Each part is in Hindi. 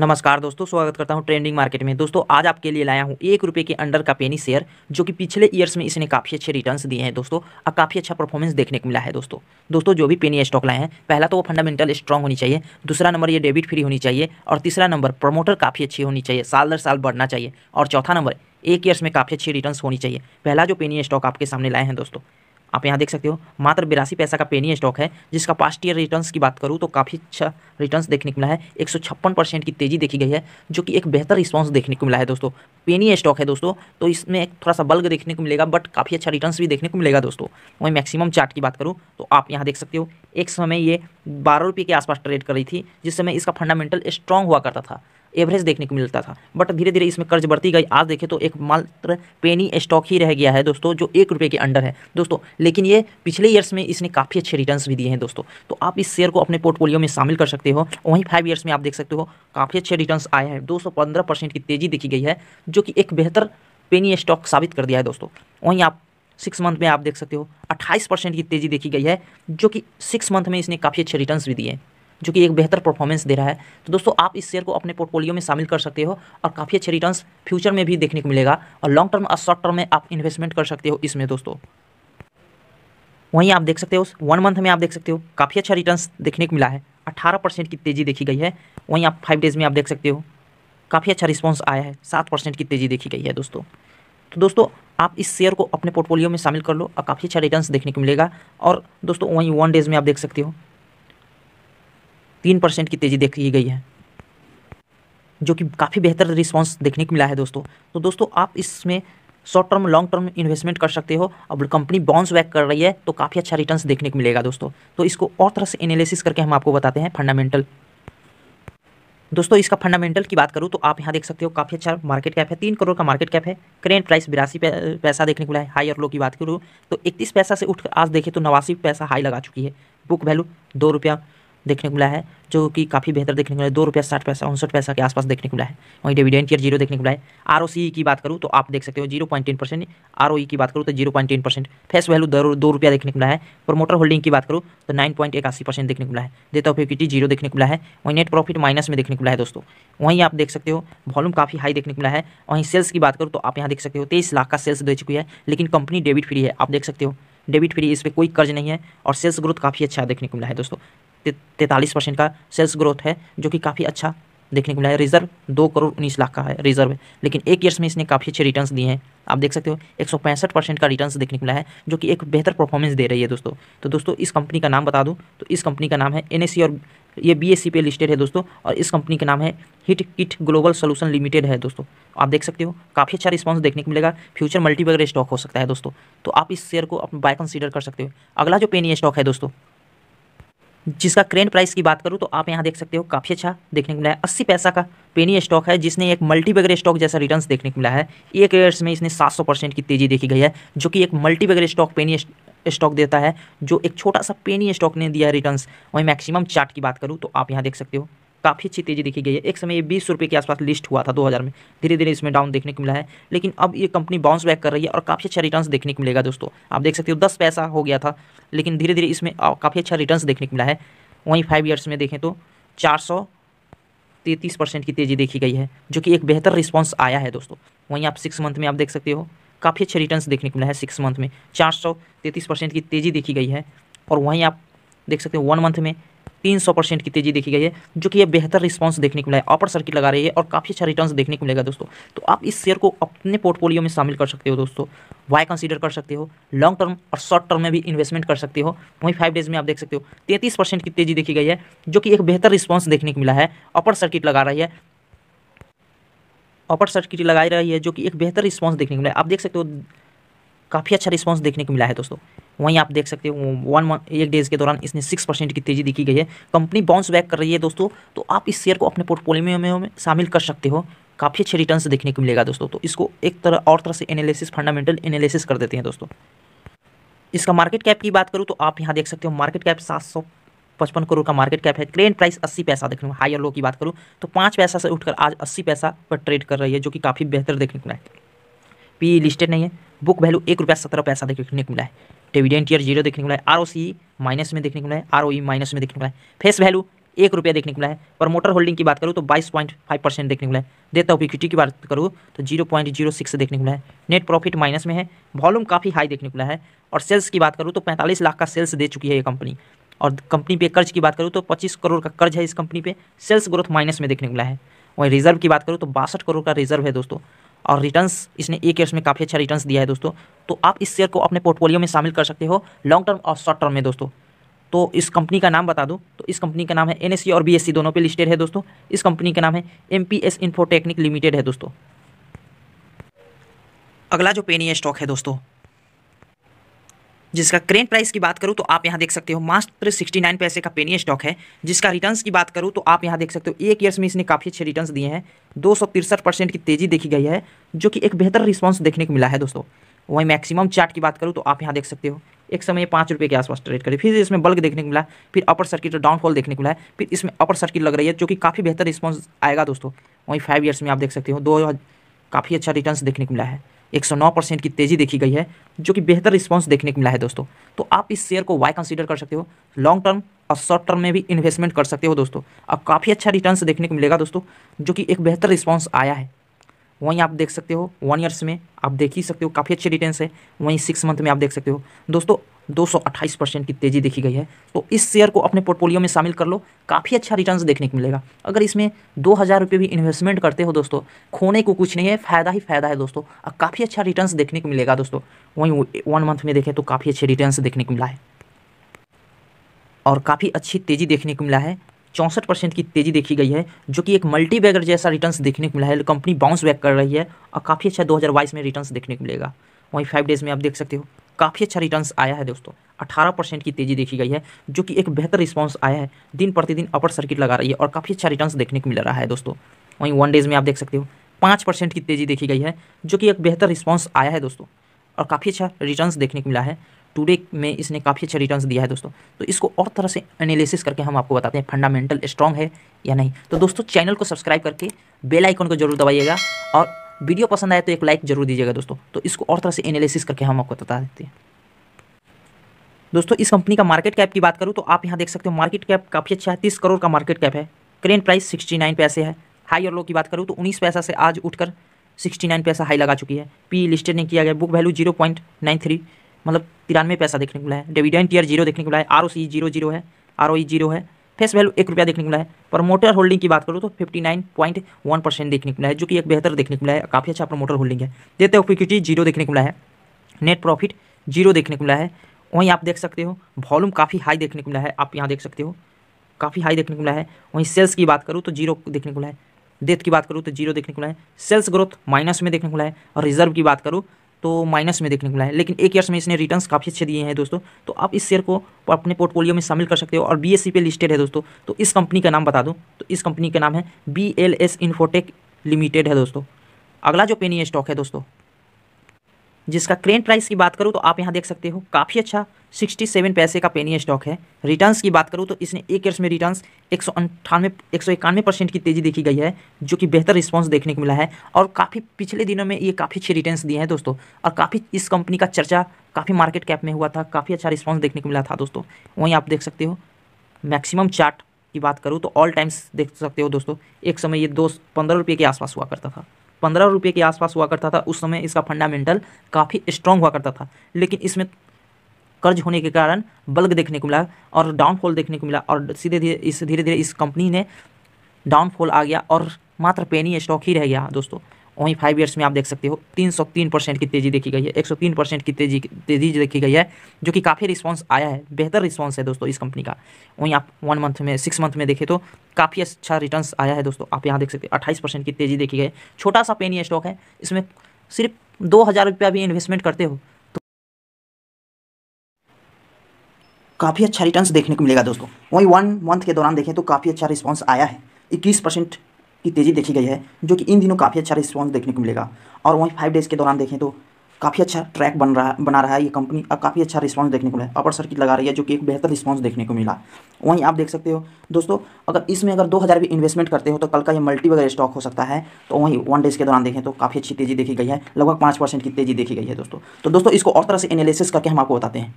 नमस्कार दोस्तों स्वागत करता हूं ट्रेंडिंग मार्केट में दोस्तों आज आपके लिए लाया हूं एक रुपये के अंडर का पेनी शेयर जो कि पिछले ईयर्स में इसने काफ़ी अच्छे रिटर्न्स दिए हैं दोस्तों और काफ़ी अच्छा परफॉर्मेंस देखने को मिला है दोस्तों दोस्तों जो भी पेनी स्टॉक लाए हैं पहला तो वो फंडामेंटल स्ट्रॉन्ग होनी चाहिए दूसरा नंबर ये डेबिट फ्री होनी चाहिए और तीसरा नंबर प्रमोटर काफ़ी अच्छी होनी चाहिए साल दर साल बढ़ना चाहिए और चौथा नंबर एक ईयर्स में काफ़ी अच्छी रिटर्न होनी चाहिए पहला जो पेनी स्टॉक आपके सामने लाए हैं दोस्तों आप यहाँ देख सकते हो मात्र बिरासी पैसा का पेनी स्टॉक है जिसका पास्ट ईयर रिटर्न्स की बात करूँ तो काफ़ी अच्छा रिटर्न्स देखने को मिला है एक की तेज़ी देखी गई है जो कि एक बेहतर रिस्पॉन्स देखने को मिला है दोस्तों पेनी स्टॉक है दोस्तों तो इसमें एक थोड़ा सा बल्ग देखने को मिलेगा बट काफ़ी अच्छा रिटर्न भी देखने को मिलेगा दोस्तों वहीं मैक्सिमम चार्ट की बात करूँ तो आप यहाँ देख सकते हो एक समय ये बारह रुपये के आसपास ट्रेड कर रही थी जिस समय इसका फंडामेंटल स्ट्रॉन्ग हुआ करता था एवरेज देखने को मिलता था बट धीरे धीरे इसमें कर्ज बढ़ती गई आज देखें तो एक मात्र पेनी स्टॉक ही रह गया है दोस्तों जो एक रुपये के अंडर है दोस्तों लेकिन ये पिछले ईयर्स में इसने काफ़ी अच्छे रिटर्न्स भी दिए हैं दोस्तों तो आप इस शेयर को अपने पोर्टफोलियो में शामिल कर सकते हो वहीं फाइव ईयर्स में आप देख सकते हो काफ़ी अच्छे रिटर्न्स आए हैं दो की तेज़ी देखी गई है जो कि एक बेहतर पेनी स्टॉक साबित कर दिया है दोस्तों वहीं आप सिक्स मंथ में आप देख सकते हो अट्ठाईस परसेंट की तेज़ी देखी गई है जो कि सिक्स मंथ में इसने काफ़ी अच्छे रिटर्न्स भी दिए हैं जो कि एक बेहतर परफॉर्मेंस दे रहा है तो दोस्तों आप इस शेयर को अपने पोर्टफोलियो में शामिल कर सकते हो और काफ़ी अच्छे रिटर्न्स फ्यूचर में भी देखने को मिलेगा और लॉन्ग टर्म और शॉर्ट टर्म में आप इन्वेस्टमेंट कर सकते हो इसमें दोस्तों वहीं आप देख सकते हो वन मंथ में आप देख सकते हो काफ़ी अच्छा रिटर्न्स देखने को मिला है अट्ठारह परसेंट की तेज़ी देखी गई है वहीं आप फाइव डेज़ में आप देख सकते हो काफ़ी अच्छा रिस्पॉन्स आया है सात परसेंट की तेज़ी देखी गई है दोस्तों तो दोस्तों आप इस शेयर को अपने पोर्टफोलियो में शामिल कर लो और काफ़ी अच्छा रिटर्न्स देखने को मिलेगा और दोस्तों वहीं वन डेज़ में आप देख सकते हो तीन परसेंट की तेज़ी देखी गई है जो कि काफ़ी बेहतर रिस्पांस देखने को मिला है दोस्तों तो दोस्तों आप इसमें short term long term investment कर सकते हो अब कंपनी बाउंस बैक कर रही है तो काफ़ी अच्छा रिटर्न्स देखने को मिलेगा दोस्तों तो इसको और तरह से एनालिसिस करके हम आपको बताते हैं फंडामेंटल दोस्तों इसका फंडामेंटल की बात करूँ तो आप यहाँ देख सकते हो काफ़ी अच्छा मार्केट कैप है तीन करोड़ का मार्केट कैप है करेंट प्राइस बिरासी पैसा देखने को मिला है हाई और लो की बात करूँ तो इकतीस पैसा से उठ आज देखें तो नवासी पैसा हाई लगा चुकी है बुक वैल्यू दो रुपया देखने को मिला है जो कि काफ़ी बेहतर देखने को मिला है दो रुपया साठ पैसा उनसठ पैसा के आसपास देखने को मिला है वहीं डिविडेंट ईयर जीरो देखने को मिला है आर की बात करूँ तो आप देख सकते हो zero point ten percent R की बात करूँ तो zero point ten percent face value दो, दो रुपया देखने को मिला है प्रमोटर होल्डिंग की बात करूँ तो नाइन पॉइंट परसेंट देखने को मिला है डेट ऑफ इक्विटी जीरो देखने को मिला है वहीं नेट प्रॉफिट माइनस में देखने को मिला है दोस्तों वहीं आप देख सकते हो वॉल्यूम काफ़ी हाई देखने को मिला है वहीं सेल्स की बात करूँ तो आप यहाँ देख सकते हो तेईस लाख का सेल्स दे चुकी है लेकिन कंपनी डेबिट फ्री है आप देख सकते हो डेबिट फ्री इस पर कोई कर्ज नहीं है और सेल्स ग्रोथ काफ़ी अच्छा देखने को मिला है दोस्तों तैंतालीस परसेंट का सेल्स ग्रोथ है जो कि काफ़ी अच्छा देखने को मिला है रिजर्व दो करोड़ उन्नीस लाख का है रिजर्व लेकिन एक ईयर्स में इसने काफ़ी अच्छे रिटर्न्स दिए हैं आप देख सकते हो एक परसेंट का रिटर्न्स देखने को मिला है जो कि एक बेहतर परफॉर्मेंस दे रही है दोस्तों तो दोस्तों इस कंपनी का नाम बता दूँ तो इस कंपनी का नाम है एन e और ये बी e पे लिस्टेड है दोस्तों और इस कंपनी का नाम है hit kit global solution limited है दोस्तों आप देख सकते हो काफ़ी अच्छा रिस्पांस देखने को मिलेगा फ्यूचर मल्टीपल स्टॉक हो सकता है दोस्तों तो आप इस शेयर को अपने बाय कंसीडर कर सकते हो अगला जो पेनी स्टॉक है दोस्तों जिसका करेंट प्राइस की बात करूँ तो आप यहाँ देख सकते हो काफ़ी अच्छा देखने को मिला है अस्सी पैसा का पेनी स्टॉक है जिसने एक मल्टीपेगर स्टॉक जैसा रिटर्न्स देखने को मिला है एक ईयर्स में इसने 700 परसेंट की तेज़ी देखी गई है जो कि एक मल्टीपेगर स्टॉक पेनी स्टॉक देता है जो एक छोटा सा पेनी स्टॉक ने दिया रिटर्न्स वहीं मैक्सिमम चार्ट की बात करूँ तो आप यहाँ देख सकते हो काफ़ी अच्छी तेज़ी देखी गई है एक समय ये बीस रुपये के आसपास लिस्ट हुआ था 2000 में धीरे धीरे इसमें डाउन देखने को मिला है लेकिन अब ये कंपनी बाउंस बैक कर रही है और काफ़ी अच्छा रिटर्न्स देखने को मिलेगा दोस्तों आप देख सकते हो दस पैसा हो गया था लेकिन धीरे धीरे इसमें काफ़ी अच्छा रिटर्न देखने को मिला है वहीं फाइव ईयर्स में देखें तो चार तैंतीस परसेंट की तेज़ी देखी गई है जो कि एक बेहतर रिस्पॉन्स आया है दोस्तों वहीं आप सिक्स मंथ में आप देख सकते हो काफ़ी अच्छे रिटर्न्स देखने को मिला है सिक्स मंथ में चार सौ परसेंट की तेज़ी देखी गई है और वहीं आप देख सकते हो वन मंथ में तीन सौ परसेंट की तेजी देखी गई है जो कि ये बेहतर रिस्पांस देखने को मिला है अपर सर्किट लगा रही है और काफ़ी अच्छा रिटर्न देखने को मिलेगा दोस्तों तो आप इस शेयर को अपने पोर्टफोलियो में शामिल कर सकते हो दोस्तों वाई कंसीडर कर सकते हो लॉन्ग टर्म और शॉर्ट टर्म में भी इन्वेस्टमेंट कर सकते हो वहीं फाइव डेज में आप देख सकते हो तैंतीस परसेंट की तेजी देखी गई है जो कि एक बेहतर रिस्पॉन्स देखने को मिला है अपर सर्किट लगा रही है अपर सर्किट लगाई रही है जो कि एक बेहतर रिस्पॉन्स देखने को मिला है आप देख सकते हो काफ़ी अच्छा रिस्पॉन्स देखने को मिला है दोस्तों वहीं आप देख सकते हो वन एक डेज के दौरान इसने सिक्स परसेंट की तेजी दिखी गई है कंपनी बाउंस बैक कर रही है दोस्तों तो आप इस शेयर को अपने पोर्टफोलियो में शामिल कर सकते हो काफ़ी अच्छे रिटर्न देखने को मिलेगा दोस्तों तो इसको एक तरह और तरह से एनालिसिस फंडामेंटल एनालिसिस कर देते हैं दोस्तों इसका मार्केट कैप की बात करूँ तो आप यहाँ देख सकते हो मार्केट कैप सात सौ पचपन करोड़ का मार्केट कैप है क्रेन प्राइस अस्सी पैसा देखने को हायर लो की बात करूँ तो पाँच पैसा से उठकर आज अस्सी पैसा पर ट्रेड कर रही है जो कि काफ़ी बेहतर देखने को मिला है पी लिस्टेड e नहीं है बुक वैल्यू एक रुपया सत्रह पैसा देखने को मिला है डिविडेंट ईयर जीरो देखने को मिला है आर ओ सी माइनस में देखने को मिला है आर ओ ई माइनस में देखने को मिला है फेस वैल्यू एक रुपया देखने को मिला है मोटर होल्डिंग की बात करूँ तो बाईस पॉइंट फाइव परसेंट देखने को मिला है डेट ऑफ इक्विटी की बात करूँ तो जीरो पॉइंट जीरो सिक्स देखने को मिला है नेट प्रॉफिट माइनस में है वॉल्यूम काफ़ी हाई देखने को मिला है और सेल्स की बात करूँ तो पैंतालीस लाख का सेल्स दे चुकी है ये कंपनी और कंपनी पे कर्ज की बात करूँ तो पच्चीस करोड़ का कर्ज है इस कंपनी पे सेल्स ग्रोथ माइनस में देखने को मिला है वहीं रिजर्व की बात करूँ तो बासठ करोड़ का रिजर्व है दोस्तों और रिटर्न्स इसने एक ईयर्स में काफ़ी अच्छा रिटर्न्स दिया है दोस्तों तो आप इस शेयर को अपने पोर्टफोलियो में शामिल कर सकते हो लॉन्ग टर्म और शॉर्ट टर्म में दोस्तों तो इस कंपनी का नाम बता दूँ तो इस कंपनी का नाम है एन और बी दोनों पे लिस्टेड है दोस्तों इस कंपनी का नाम है M P S infotechnic limited है दोस्तों अगला जो पेनी स्टॉक है दोस्तों जिसका करेंट प्राइस की बात करूँ तो आप यहाँ देख सकते हो मास्टर सिक्सटी नाइन पैसे का पेनी स्टॉक है जिसका रिटर्न्स की बात करूँ तो आप यहाँ देख सकते हो एक ईयर्स में इसने काफ़ी अच्छे रिटर्न्स दिए हैं दो सौ तिरसठ परसेंट की तेज़ी देखी गई है जो कि एक बेहतर रिस्पॉन्स देखने को मिला है दोस्तों वहीं मैक्सिमम चार्ट की बात करूँ तो आप यहाँ देख सकते हो एक समय पाँच रुपये के आसपास ट्रेड करें फिर इसमें बल्क देखने को मिला फिर अपर सर्किट और डाउनफॉल देखने को मिला है फिर इसमें अपर सर्किट लग रही है जो कि काफ़ी बेहतर रिस्पॉन्स आएगा दोस्तों वहीं फाइव ईयर्स में आप देख सकते हो दो काफ़ी अच्छा रिटर्न देखने को मिला है 109 परसेंट की तेज़ी देखी गई है जो कि बेहतर रिस्पांस देखने को मिला है दोस्तों तो आप इस शेयर को वाई कंसीडर कर सकते हो लॉन्ग टर्म और शॉर्ट टर्म में भी इन्वेस्टमेंट कर सकते हो दोस्तों अब काफ़ी अच्छा रिटर्न देखने को मिलेगा दोस्तों जो कि एक बेहतर रिस्पॉन्स आया है वहीं आप देख सकते हो वन ईयर्स में आप देख ही सकते हो काफ़ी अच्छे रिटर्न है वहीं सिक्स मंथ में आप देख सकते हो दोस्तों 228 परसेंट की तेज़ी देखी गई है तो इस शेयर को अपने पोर्टफोलियो में शामिल कर लो काफ़ी अच्छा रिटर्न देखने को मिलेगा अगर इसमें दो हज़ार रुपये भी इन्वेस्टमेंट करते हो दोस्तों खोने को कुछ नहीं है फ़ायदा ही फ़ायदा है दोस्तों और काफ़ी अच्छा रिटर्न देखने को मिलेगा दोस्तों वहीं वन मंथ में देखें तो काफ़ी अच्छे रिटर्न देखने को मिला है और काफ़ी अच्छी तेज़ी देखने को मिला है चौंसठ परसेंट की तेज़ी देखी गई है जो कि एक मल्टी बैगर जैसा रिटर्न्स देखने को मिला है कंपनी बाउंस बैक कर रही है और काफ़ी अच्छा 2022 में रिटर्न देखने को मिलेगा वहीं फाइव डेज़ में आप देख सकते हो काफ़ी अच्छा रिटर्न आया है दोस्तों 18 परसेंट की तेज़ी देखी गई है जो कि एक बेहतर रिस्पांस आया है दिन प्रतिदिन अपर सर्किट लगा रही है और काफ़ी अच्छा रिटर्न देखने को मिल रहा है दोस्तों वहीं वन डेज़ में आप देख सकते हो पाँच परसेंट की तेज़ी देखी गई है जो कि एक बेहतर रिस्पॉन्स आया है दोस्तों और काफ़ी अच्छा रिटर्न्स देखने को मिला है टूडे में इसने काफ़ी अच्छा रिटर्न्स दिया है दोस्तों तो इसको और तरह से एनालिसिस करके हम आपको बताते हैं फंडामेंटल स्ट्रॉन्ग है या नहीं तो दोस्तों चैनल को सब्सक्राइब करके बेल आइकन को जरूर दबाइएगा और वीडियो पसंद आए तो एक लाइक जरूर दीजिएगा दोस्तों तो इसको और तरह से एनालिसिस करके हम आपको बता देते हैं दोस्तों इस कंपनी का मार्केट कैप की बात करूँ तो आप यहाँ देख सकते हो मार्केट कैप काफ़ी अच्छा है तीस करोड़ का मार्केट कैप है करेंट प्राइस सिक्सटी नाइन पैसे है हाई और लो की बात करूँ तो उन्नीस पैसा से आज उठकर सिक्सटी नाइन पैसा हाई लगा चुकी है पी लिस्टेड e नहीं किया गया book value zero point nine three मतलब तिरानवे पैसा देखने को मिला है डिविडेंड ईयर जीरो देखने को मिला है R O C zero zero है आर ओ ई जीरो है फेस वैल्यू एक रुपया देखने को मिला है प्रमोटर होल्डिंग की बात करूँ तो fifty nine point one percent देखने को मिला है जो कि एक बेहतर देखने को मिला है काफ़ी अच्छा प्रमोटर होल्डिंग है देते हो इक्विटी जीरो देखने को मिला है नेट प्रॉफिट जीरो देखने को मिला है वहीं आप देख सकते हो वॉल्यूम काफ़ी हाई देखने को मिला है आप यहाँ देख सकते हो काफ़ी हाई देखने को मिला है वहीं सेल्स की बात करूँ तो जीरो देखने को मिला है डेथ की बात करूँ तो जीरो देखने को मिला है सेल्स ग्रोथ माइनस में देखने को मिला है और रिजर्व की बात करूँ तो माइनस में देखने को मिला है लेकिन एक ईयर्स में इसने रिटर्न्स काफ़ी अच्छे दिए हैं दोस्तों तो आप इस शेयर को अपने पोर्टफोलियो में शामिल कर सकते हो और बी e पे लिस्टेड है दोस्तों तो इस कंपनी का नाम बता दूँ तो इस कंपनी का नाम है B L S infotech limited है दोस्तों अगला जो पेनी स्टॉक है दोस्तों जिसका करेंट प्राइस की बात करूँ तो आप यहाँ देख सकते हो काफ़ी अच्छा सिक्सटी सेवन पैसे का पेनी स्टॉक है रिटर्न्स की बात करूँ तो इसने एक ईयर्स में रिटर्न्स एक सौ अंठानवे एक सौ इक्यानवे परसेंट की तेज़ी देखी गई है जो कि बेहतर रिस्पांस देखने को मिला है और काफ़ी पिछले दिनों में ये काफ़ी अच्छे रिटर्न्स दिए हैं दोस्तों और काफ़ी इस कंपनी का चर्चा काफ़ी मार्केट कैप में हुआ था काफ़ी अच्छा रिस्पॉन्स देखने को मिला था दोस्तों वहीं आप देख सकते हो मैक्सिमम चार्ट की बात करूँ तो ऑल टाइम्स देख सकते हो दोस्तों एक समय ये दो पंद्रह रुपये के आसपास हुआ करता था पंद्रह रुपये के आसपास हुआ करता था उस समय इसका फंडामेंटल काफ़ी स्ट्रांग हुआ करता था लेकिन इसमें कर्ज होने के कारण बल्क देखने को मिला और डाउनफॉल देखने को मिला और सीधे धीरे इस धीरे धीरे इस कंपनी ने डाउनफॉल आ गया और मात्र पेनी स्टॉक ही रह गया दोस्तों वहीं फाइव ईयर्स में आप देख सकते हो तीन सौ तीन परसेंट की तेज़ी देखी गई है एक सौ तीन परसेंट की तेज़ी तेज़ी देखी गई है जो कि काफ़ी रिस्पांस आया है बेहतर रिस्पांस है दोस्तों इस कंपनी का वहीं आप वन मंथ में सिक्स मंथ में देखें तो काफ़ी अच्छा रिटर्न आया है दोस्तों आप यहाँ देख सकते हो अट्ठाईस की तेज़ी देखी गई छोटा सा पेनी स्टॉक है इसमें सिर्फ दो हज़ार भी इन्वेस्टमेंट करते हो तो काफ़ी अच्छा रिटर्न्स देखने को मिलेगा दोस्तों वहीं वन मंथ के दौरान देखें तो काफ़ी अच्छा रिस्पांस आया है इक्कीस परसेंट की तेज़ी देखी गई है जो कि इन दिनों काफ़ी अच्छा रिस्पॉन्स देखने को मिलेगा और वहीं फाइव डेज़ के दौरान देखें तो काफ़ी अच्छा ट्रैक बन रहा बना रहा है ये कंपनी अब काफ़ी अच्छा रिस्पॉन्स देखने को मिला अपर सर्किट लगा रही है जो कि एक बेहतर रिस्पॉन्स देखने को मिला वहीं आप देख सकते हो दोस्तों अगर इसमें अगर 2000 भी इन्वेस्टमेंट करते हो तो कल का ये मल्टी वगैरह स्टॉक हो सकता है तो वहीं वन डेज के दौरान देखें तो काफ़ी अच्छी तेज़ी देखी गई है लगभग पाँच की तेज़ी देखी गई है दोस्तों तो दोस्तों इसको और तरह से एनालिसिस करके हम आपको बताते हैं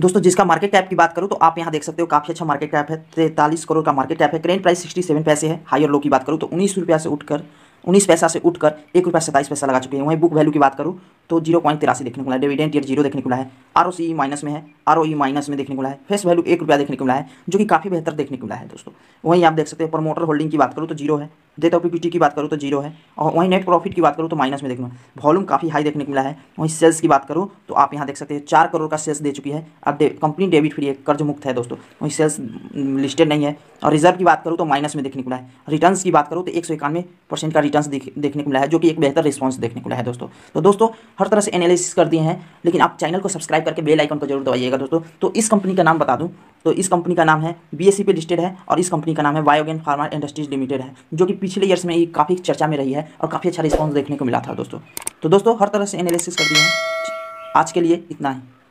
दोस्तों जिसका मार्केट कैप की बात करूँ तो आप यहाँ देख सकते हो काफ़ी अच्छा मार्केट कैप है तैतालीस करोड़ का मार्केट कैप है करेंट प्राइस सिक्सटी सेवन पैसे है हाई और लो की बात करूँ तो उन्नीस रुपया से उठकर उन्नीस पैसा से उठकर एक रुपया सत्ताईस पैसा लगा चुके हैं वहीं बुक वैल्यू की बात करूँ तो जीरो पॉइंट तिरासी देखने को मिला है डिविडेंट ईयर जीरो देखने को मिला है आर ओ माइनस में है आर माइनस में देखने को मिला है फेस वैल्यू एक रुपया देखने को मिला है जो कि काफ़ी बेहतर देखने को मिला है दोस्तों वहीं आप देख सकते हैं प्रमोटर होल्डिंग की बात करूँ तो जीरो है डेट ऑफ इक्विटी की बात करूँ तो जीरो है और वहीं नेट प्रॉफिट की बात करूँ तो माइनस में देखना वॉल्यूम काफ़ी हाई देखने को मिला है वहीं सेल्स की बात करूँ तो आप यहाँ देख सकते हैं चार करोड़ का सेल्स दे चुकी है अब कंपनी डेबिट फ्री है कर्ज मुक्त है दोस्तों वहीं सेल्स लिस्टेड नहीं है और रिजर्व की बात करूँ तो माइनस में देखने को मिला है रिटर्न की बात करूँ तो एक परसेंट का रिटर्न देखने को मिला है जो कि एक बेहतर रिस्पॉन्स देखने को मिला है दोस्तों तो दोस्तों हर तरह से एनालिसिस कर दिए हैं लेकिन आप चैनल को सब्सक्राइब करके बेल आइकन को जरूर दबाइएगा दोस्तों तो इस कंपनी का नाम बता दूँ तो इस कंपनी का नाम है बी पे लिस्टेड है और इस कंपनी का नाम है बायोगेन फार्मा इंडस्ट्रीज लिमिटेड है जो कि पिछले ईयर्स में काफ़ी चर्चा में रही है और काफ़ी अच्छा रिस्पॉन्स देखने को मिला था दोस्तों तो दोस्तों हर तरह से एनालिसिस कर दिए हैं आज के लिए इतना ही